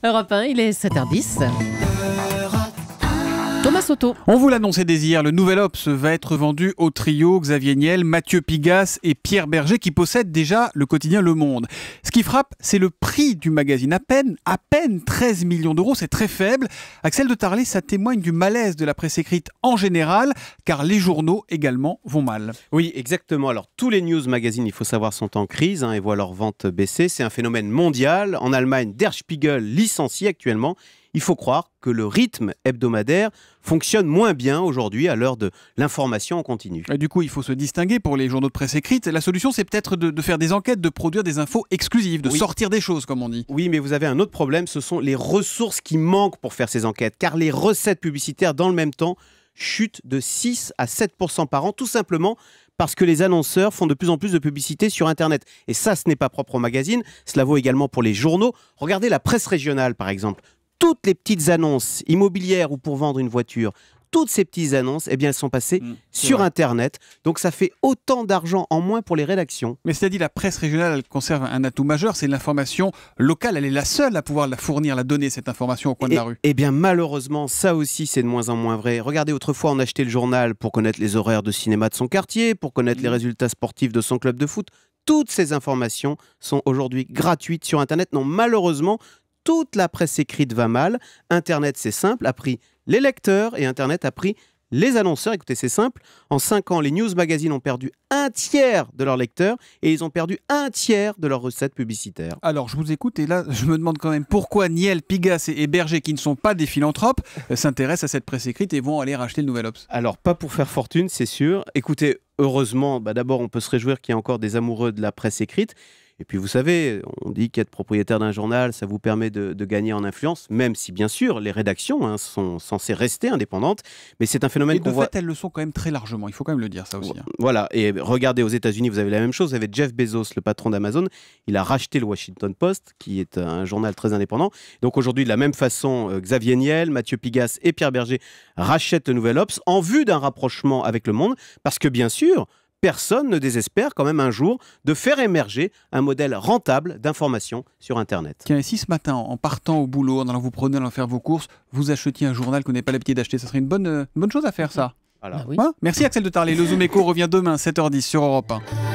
Europe 1, il est 7h10. Thomas Soto. On vous l'annonçait dès hier, le nouvel Ops va être vendu au trio Xavier Niel, Mathieu Pigas et Pierre Berger qui possèdent déjà le quotidien Le Monde. Ce qui frappe, c'est le prix du magazine, à peine, à peine 13 millions d'euros, c'est très faible. Axel de Tarlé, ça témoigne du malaise de la presse écrite en général, car les journaux également vont mal. Oui, exactement. Alors tous les news magazines, il faut savoir, sont en crise hein, et voient leurs ventes baisser. C'est un phénomène mondial. En Allemagne, Der Spiegel licencie actuellement il faut croire que le rythme hebdomadaire fonctionne moins bien aujourd'hui à l'heure de l'information en continu. Et du coup, il faut se distinguer pour les journaux de presse écrite. La solution, c'est peut-être de, faire des enquêtes, de produire des infos exclusives, de sortir des choses, comme on dit. Oui, mais vous avez un autre problème, ce sont les ressources qui manquent pour faire ces enquêtes, car les recettes publicitaires, dans le même temps, chutent de 6 à 7 par an, tout simplement parce que les annonceurs font de plus en plus de publicité sur Internet. Et ça, ce n'est pas propre aux magazines, cela vaut également pour les journaux. Regardez la presse régionale, par exemple toutes les petites annonces immobilières ou pour vendre une voiture, toutes ces petites annonces, eh bien, elles sont passées mm, sur Internet. Donc, ça fait autant d'argent en moins pour les rédactions. Mais c'est-à-dire, la presse régionale, elle conserve un atout majeur, c'est l'information locale. Elle est la seule à pouvoir la fournir, la donner, cette information au coin de la rue. Eh bien, malheureusement, ça aussi, c'est de moins en moins vrai. Regardez, autrefois, on achetait le journal pour connaître les horaires de cinéma de son quartier, pour connaître les mm. résultats sportifs de son club de foot toutes ces informations sont aujourd'hui gratuites sur Internet. Non, malheureusement, toute la presse écrite va mal. Internet, c'est simple, a pris les lecteurs et Internet a pris les annonceurs. Écoutez, c'est simple. En cinq ans, les news magazines ont perdu un tiers de leurs lecteurs et ils ont perdu un tiers de leurs recettes publicitaires. Alors, je vous écoute et là, je me demande quand même pourquoi Niel, Pigas et Berger, qui ne sont pas des philanthropes, euh, s'intéressent à cette presse écrite et vont aller racheter le Nouvel Obs. Alors, pas pour faire fortune, c'est sûr. Écoutez, heureusement, bah, d'abord, on peut se réjouir qu'il y ait encore des amoureux de la presse écrite. Et puis, vous savez, on dit qu'être propriétaire d'un journal, ça vous permet de, gagner en influence, même si, bien sûr, les rédactions hein, sont censées rester indépendantes. Mais c'est un phénomène qu'on voit. De fait, elles le sont quand même très largement. Il faut quand même le dire, ça aussi. Hein. Voilà. Et regardez, aux États-Unis, vous avez la même chose. Vous avez Jeff Bezos, le patron d'Amazon. Il a racheté le Washington Post, qui est un journal très indépendant. Donc, aujourd'hui, de la même façon, euh, Xavier Niel, Mathieu Pigas et Pierre Berger rachètent le Nouvel Ops en vue d'un rapprochement avec le monde. Parce que, bien sûr, personne ne désespère quand même un jour de faire émerger un modèle rentable d'information sur Internet. Tiens, et si ce matin, en partant au boulot, en allant vous prenez, en allant faire vos courses, vous achetiez un journal qu'on n'est pas l'habitude d'acheter, ça serait une bonne, euh, bonne chose à faire, ça. Voilà. Ah hein Merci Axel de parler. Le Zoom Echo revient demain, 7h10 sur Europe 1.